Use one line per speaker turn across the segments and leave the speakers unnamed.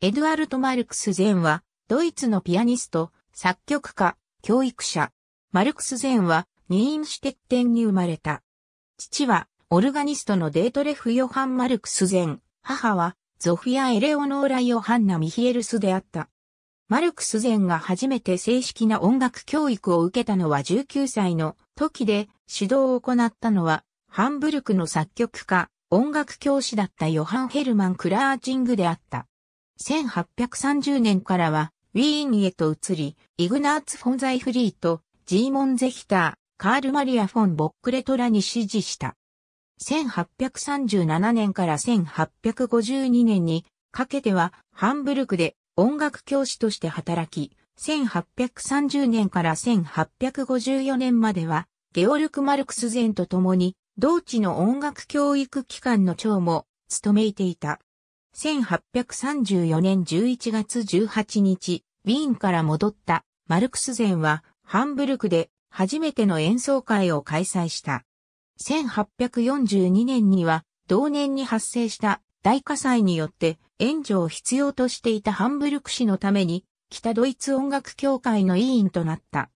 エドゥアルト・マルクスゼンは、ドイツのピアニスト、作曲家、教育者。マルクスンは、ニーンシュテッテンに生まれた。父は、オルガニストのデートレフ・ヨハン・マルクスゼン。母は、ゾフィア・エレオノーラ・ヨハンナ・ミヒエルスであった。マルクスゼンが初めて正式な音楽教育を受けたのは19歳の時で、指導を行ったのは、ハンブルクの作曲家、音楽教師だったヨハン・ヘルマン・クラーチングであった。1830年からはウィーンへと移り、イグナーツ・フォン・ザイフリート、ジーモン・ゼヒター、カール・マリア・フォン・ボックレトラに支持した。1837年から1852年にかけてはハンブルクで音楽教師として働き、1830年から1854年まではゲオルク・マルクスゼンと共に同地の音楽教育機関の長も務めていた。1834年11月18日、ウィーンから戻ったマルクスゼンはハンブルクで初めての演奏会を開催した。1842年には同年に発生した大火災によって援助を必要としていたハンブルク市のために北ドイツ音楽協会の委員となった。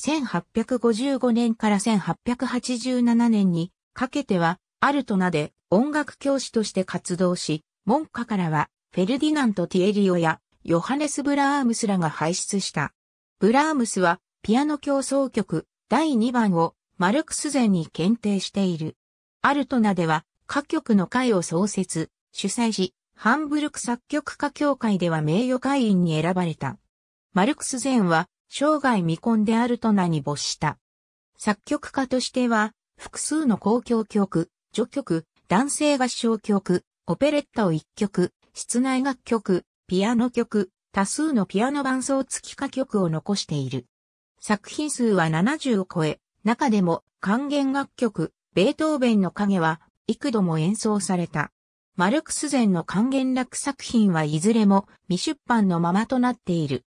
1855年から1887年にかけてはアルトナで音楽教師として活動し、門下からは、フェルディナント・ティエリオや、ヨハネス・ブラームスらが輩出した。ブラームスは、ピアノ競争曲、第2番を、マルクス前に検定している。アルトナでは、歌曲の会を創設、主催し、ハンブルク作曲家協会では名誉会員に選ばれた。マルクス前は、生涯未婚でアルトナに没した。作曲家としては、複数の公共曲、女曲、男性合唱曲、オペレッタを1曲、室内楽曲、ピアノ曲、多数のピアノ伴奏付き歌曲を残している。作品数は70を超え、中でも還元楽曲、ベートーベンの影は幾度も演奏された。マルクス前の還元楽作品はいずれも未出版のままとなっている。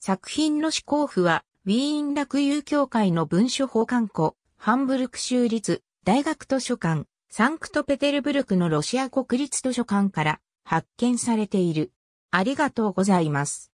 作品の思考譜はウィーン楽友協会の文書保管庫、ハンブルク州立大学図書館、サンクトペテルブルクのロシア国立図書館から発見されている。ありがとうございます。